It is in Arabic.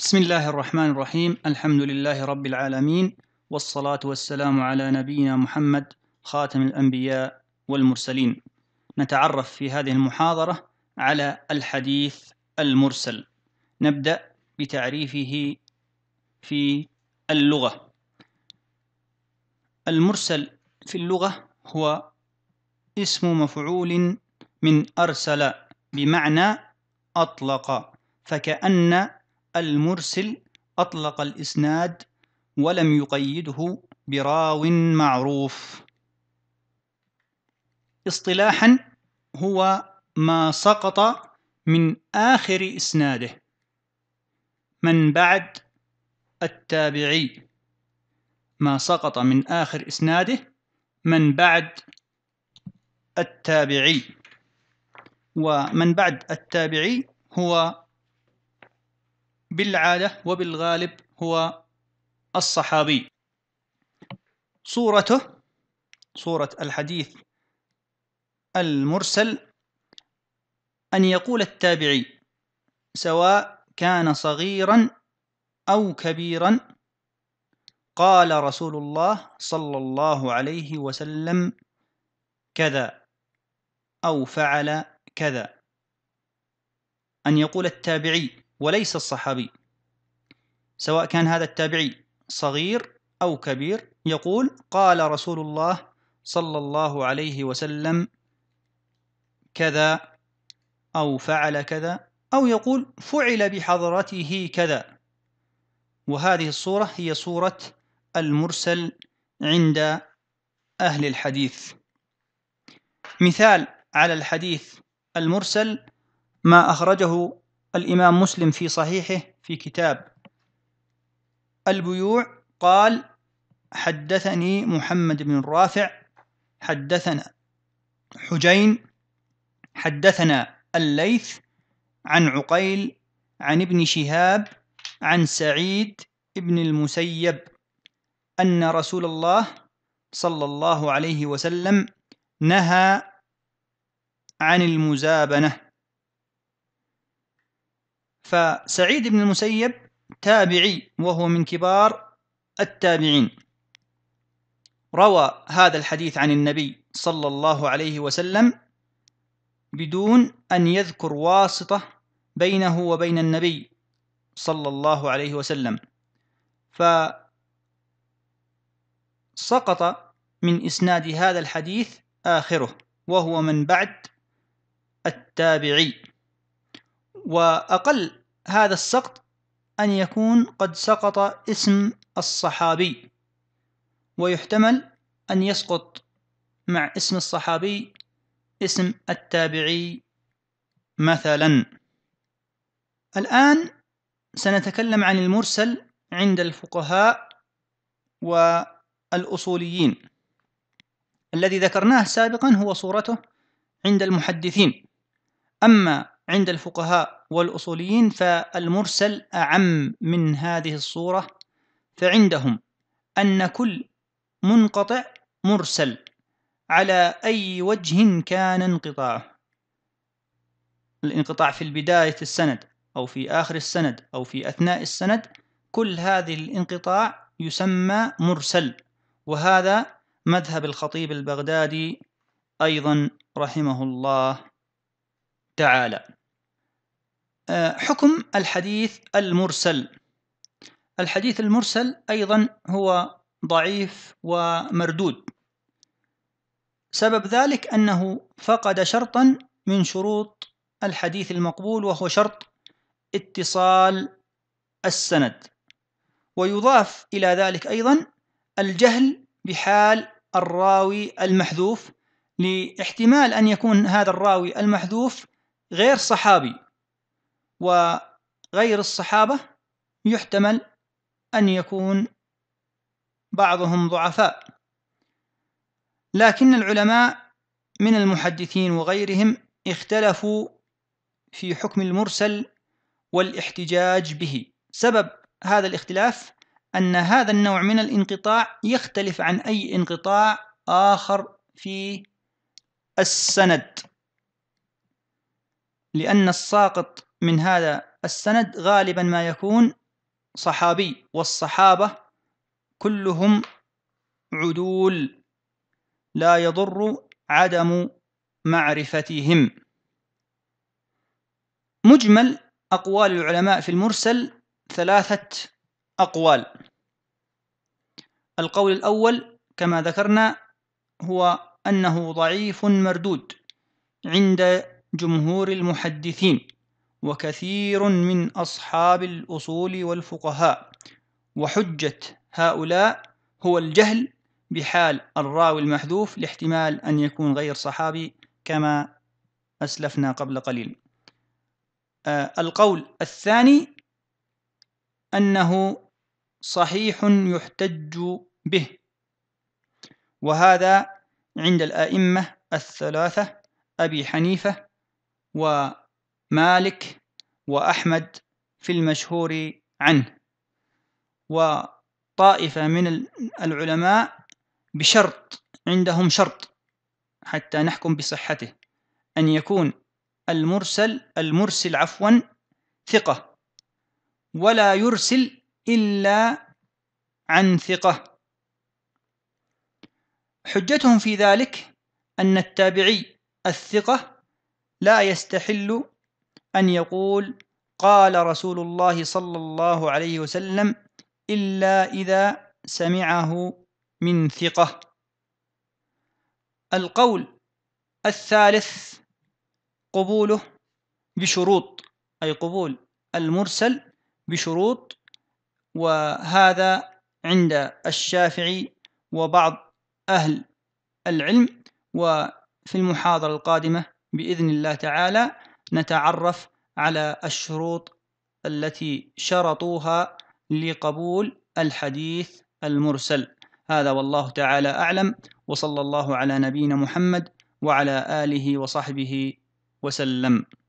بسم الله الرحمن الرحيم الحمد لله رب العالمين والصلاة والسلام على نبينا محمد خاتم الأنبياء والمرسلين نتعرف في هذه المحاضرة على الحديث المرسل نبدأ بتعريفه في اللغة المرسل في اللغة هو اسم مفعول من أرسل بمعنى أطلق فكأن المرسل أطلق الإسناد ولم يقيده براو معروف اصطلاحا هو ما سقط من آخر إسناده من بعد التابعي ما سقط من آخر إسناده من بعد التابعي ومن بعد التابعي هو بالعادة وبالغالب هو الصحابي صورته صورة الحديث المرسل أن يقول التابعي سواء كان صغيرا أو كبيرا قال رسول الله صلى الله عليه وسلم كذا أو فعل كذا أن يقول التابعي وليس الصحابي سواء كان هذا التابعي صغير أو كبير يقول قال رسول الله صلى الله عليه وسلم كذا أو فعل كذا أو يقول فعل بحضرته كذا وهذه الصورة هي صورة المرسل عند أهل الحديث مثال على الحديث المرسل ما أخرجه الإمام مسلم في صحيحه في كتاب البيوع قال حدثني محمد بن رافع حدثنا حجين حدثنا الليث عن عقيل عن ابن شهاب عن سعيد بن المسيب أن رسول الله صلى الله عليه وسلم نهى عن المزابنة فسعيد بن المسيب تابعي وهو من كبار التابعين روى هذا الحديث عن النبي صلى الله عليه وسلم بدون أن يذكر واسطة بينه وبين النبي صلى الله عليه وسلم فسقط من إسناد هذا الحديث آخره وهو من بعد التابعي وأقل هذا السقط أن يكون قد سقط اسم الصحابي ويحتمل أن يسقط مع اسم الصحابي اسم التابعي مثلا الآن سنتكلم عن المرسل عند الفقهاء والأصوليين الذي ذكرناه سابقا هو صورته عند المحدثين أما عند الفقهاء والأصوليين فالمرسل أعم من هذه الصورة فعندهم أن كل منقطع مرسل على أي وجه كان انقطاعه الانقطاع في بداية السند أو في آخر السند أو في أثناء السند كل هذه الانقطاع يسمى مرسل وهذا مذهب الخطيب البغدادي أيضا رحمه الله تعالى حكم الحديث المرسل الحديث المرسل أيضا هو ضعيف ومردود سبب ذلك أنه فقد شرطا من شروط الحديث المقبول وهو شرط اتصال السند ويضاف إلى ذلك أيضا الجهل بحال الراوي المحذوف لاحتمال أن يكون هذا الراوي المحذوف غير صحابي وغير الصحابة يحتمل أن يكون بعضهم ضعفاء لكن العلماء من المحدثين وغيرهم اختلفوا في حكم المرسل والاحتجاج به سبب هذا الاختلاف أن هذا النوع من الانقطاع يختلف عن أي انقطاع آخر في السند لأن الساقط من هذا السند غالبا ما يكون صحابي والصحابة كلهم عدول لا يضر عدم معرفتهم مجمل أقوال العلماء في المرسل ثلاثة أقوال القول الأول كما ذكرنا هو أنه ضعيف مردود عند جمهور المحدثين وكثير من أصحاب الأصول والفقهاء وحجة هؤلاء هو الجهل بحال الراوي المحذوف لاحتمال أن يكون غير صحابي كما أسلفنا قبل قليل آه، القول الثاني أنه صحيح يحتج به وهذا عند الأئمة الثلاثة أبي حنيفة و مالك وأحمد في المشهور عنه وطائفة من العلماء بشرط عندهم شرط حتى نحكم بصحته أن يكون المرسل المرسل عفوا ثقة ولا يرسل إلا عن ثقة حجتهم في ذلك أن التابعي الثقة لا يستحل أن يقول قال رسول الله صلى الله عليه وسلم إلا إذا سمعه من ثقة القول الثالث قبوله بشروط أي قبول المرسل بشروط وهذا عند الشافعي وبعض أهل العلم وفي المحاضرة القادمة بإذن الله تعالى نتعرف على الشروط التي شرطوها لقبول الحديث المرسل هذا والله تعالى أعلم وصلى الله على نبينا محمد وعلى آله وصحبه وسلم